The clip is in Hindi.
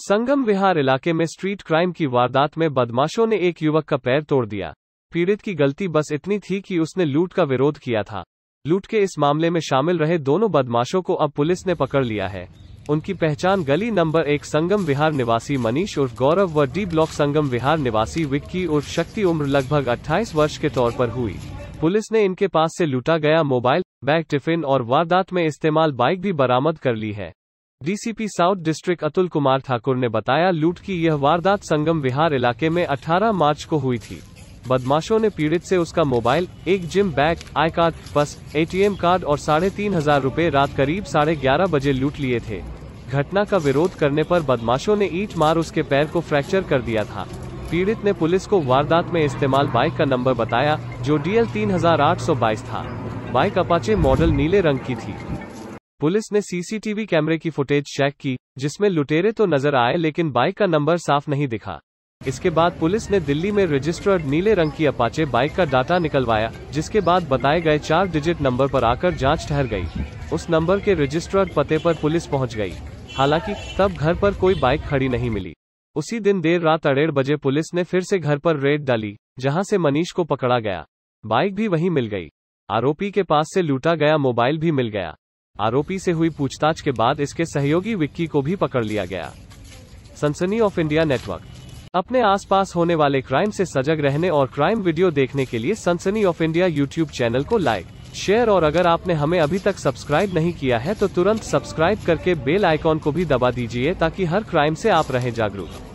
संगम विहार इलाके में स्ट्रीट क्राइम की वारदात में बदमाशों ने एक युवक का पैर तोड़ दिया पीड़ित की गलती बस इतनी थी कि उसने लूट का विरोध किया था लूट के इस मामले में शामिल रहे दोनों बदमाशों को अब पुलिस ने पकड़ लिया है उनकी पहचान गली नंबर एक संगम विहार निवासी मनीष उर्फ गौरव व डी ब्लॉक संगम विहार निवासी विक्की उर्फ शक्ति उम्र लगभग 28 वर्ष के तौर पर हुई पुलिस ने इनके पास से लूटा गया मोबाइल बैग टिफिन और वारदात में इस्तेमाल बाइक भी बरामद कर ली है DCP south district Atul Kumar Thakur ने बताया लूट की यह वारदात संगम विहार इलाके में 18 मार्च को हुई थी बदमाशों ने पीड़ित से उसका मोबाइल एक जिम बैग आई कार्ड बस एटीएम कार्ड और साढ़े तीन हजार रूपए रात करीब साढ़े ग्यारह बजे लूट लिए थे घटना का विरोध करने पर बदमाशों ने ईट मार उसके पैर को फ्रैक्चर कर दिया था पीड़ित ने पुलिस को वारदात में इस्तेमाल बाइक का नंबर बताया जो डीएल तीन हजार आठ सौ बाईस था बाइक अपाचे मॉडल नीले रंग की थी पुलिस ने सीसीटीवी कैमरे की फुटेज चेक की जिसमें लुटेरे तो नजर आए लेकिन बाइक का नंबर साफ नहीं दिखा इसके बाद पुलिस ने दिल्ली में रजिस्टर्ड नीले रंग की अपाचे बाइक का डाटा निकलवाया जिसके बाद बताए गए चार डिजिट नंबर पर आकर जांच ठहर गई उस नंबर के रजिस्टर्ड पते पर पुलिस पहुंच गई हालांकि तब घर पर कोई बाइक खड़ी नहीं मिली उसी दिन देर रात अड़ेढ़ बजे पुलिस ने फिर से घर पर रेड डाली जहां से मनीष को पकड़ा गया बाइक भी वहीं मिल गई आरोपी के पास से लूटा गया मोबाइल भी मिल गया आरोपी से हुई पूछताछ के बाद इसके सहयोगी विक्की को भी पकड़ लिया गया सनसनी ऑफ इंडिया नेटवर्क अपने आसपास होने वाले क्राइम से सजग रहने और क्राइम वीडियो देखने के लिए Sansani of India YouTube channel को लाइक शेयर और अगर आपने हमें अभी तक सब्सक्राइब नहीं किया है तो तुरंत सब्सक्राइब करके बेल आइकॉन को भी दबा दीजिए ताकि हर क्राइम से आप रहें जागरूक